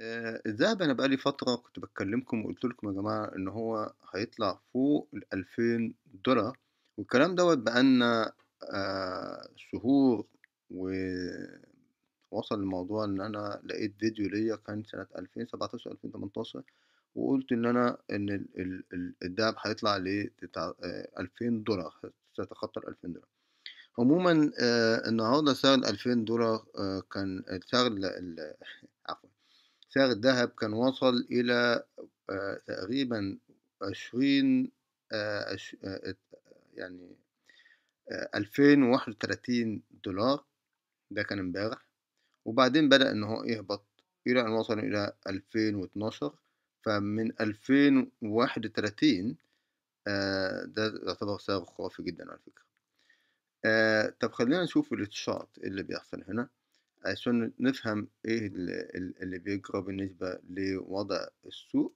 آه، الذهب انا بقالي فتره كنت بكلمكم وقلت لكم يا جماعه ان هو هيطلع فوق ال 2000 دولار والكلام دوت بقالنا آه، شهور ووصل الموضوع ان انا لقيت فيديو ليا كان سنه 2017 2018 وقلت ان انا ان الذهب هيطلع ل 2000 آه، دولار ستتخطى ال 2000 دولار عموما النهارده سعر ال 2000 دولار كان سعر سعر الذهب كان وصل إلى آه، تقريبا عشرين آه، آه، يعني ألفين وواحد وتلاتين دولار ده كان امبارح وبعدين بدأ إن هو يهبط إلى أن وصل إلى ألفين واتناشر فمن ألفين وواحد وتلاتين ده يعتبر سعر خرافي جدا على فكرة طب خلينا نشوف التشارت اللي بيحصل هنا عشان نفهم ايه اللي بيجرى بالنسبة لوضع السوق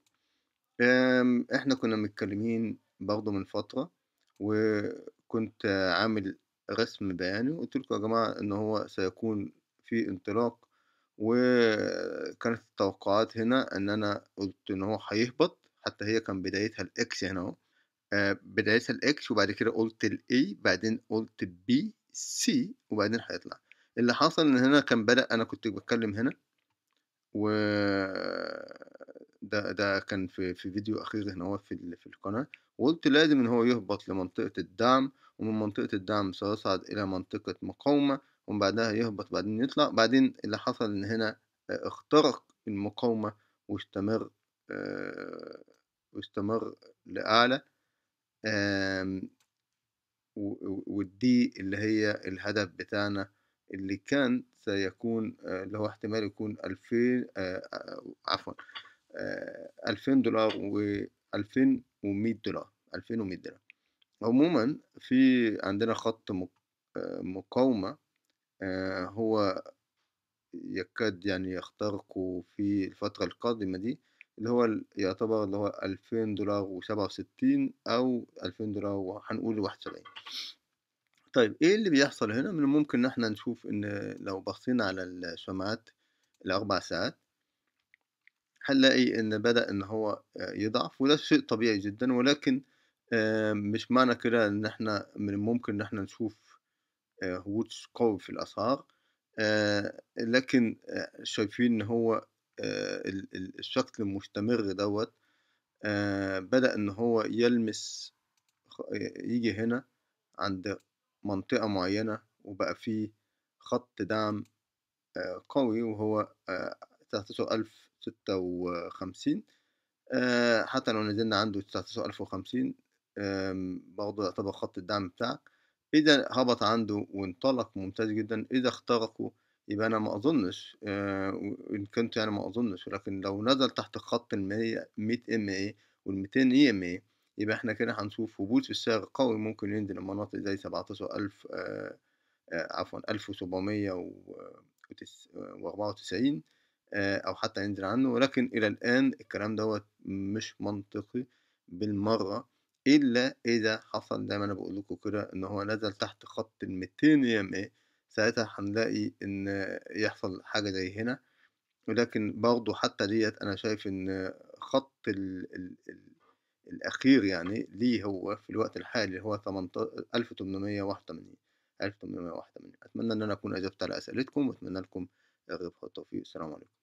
آمم، احنا كنا متكلمين برضه من فترة وكنت عامل رسم بياني وقلت لكم يا جماعة ان هو سيكون في انطلاق وكانت التوقعات هنا ان انا قلت ان هو هيهبط حتى هي كان بدايتها الاكس هنا يعني اهو آه، بدايتها الاكس وبعد كده قلت الاي بعدين قلت بي سي وبعدين هيطلع اللي حصل ان هنا كان بدأ انا كنت بتكلم هنا و ده ده كان في في فيديو اخير هنا هو في في القناه وقلت لازم ان هو يهبط لمنطقه الدعم ومن منطقه الدعم سيصعد الى منطقه مقاومه ومن بعدها يهبط بعدين يطلع بعدين اللي حصل ان هنا آه، اخترق المقاومه واستمر اه واستمر لاعلى ودي اللي هي الهدف بتاعنا اللي كان سيكون آه، اللي هو احتمال يكون 2000 آه، آه، عفوا 2000 دولار و 2100 دولار 2100 دولار عموما في عندنا خط مقاومة هو يكاد يعني يخترقه في الفترة القادمة دي اللي هو يعتبر اللي هو ألفين دولار وسبعة وستين أو ألفين دولار وهنقول واحد وسبعين طيب إيه اللي بيحصل هنا؟ من الممكن إن إحنا نشوف إن لو بصينا على الشمعات الأربع ساعات هنلاقي إن بدأ إن هو آه، يضعف وده شيء طبيعي جدا ولكن آه، مش معنى كده إن إحنا من الممكن إن إحنا نشوف آه، هبوط قوي في الأسعار لكن شايفين إن هو الشكل المستمر دوت بدأ إن هو يلمس يجي هنا عند منطقة معينة وبقى فيه خط دعم آه، قوي وهو آه، ألف ستة وخمسين آه، حتى لو نزلنا عنده ألف وخمسين برضه يعتبر خط الدعم بتاعك إذا هبط عنده وانطلق ممتاز جدا إذا اخترقه يبقى أنا ما أظنش إن كنت يعني ما أظنش ولكن لو نزل تحت خط ال 100 100 والميتين إي إم إيه يبقى احنا كده هنشوف هبوط في السعر قوي ممكن ينزل لمناطق زي سبعتاشر ألف آه، آه، عفوا ألف وسبعمية وأربعة وتسعين آه، أو حتى ينزل عنه ولكن إلى الآن الكلام دوت مش منطقي بالمرة إلا إذا حصل زي ما أنا بقول لكم كده إن هو نزل تحت خط الميتين يم إيه ساعتها هنلاقي إن يحصل حاجة زي هنا ولكن برضه حتى ديت أنا شايف إن خط ال ال ال الأخير يعني ليه هو في الوقت الحالي هو 1881 1881 أتمنى أن أنا أكون أجبت على أسئلتكم وأتمنى لكم الربح والتوفيق السلام عليكم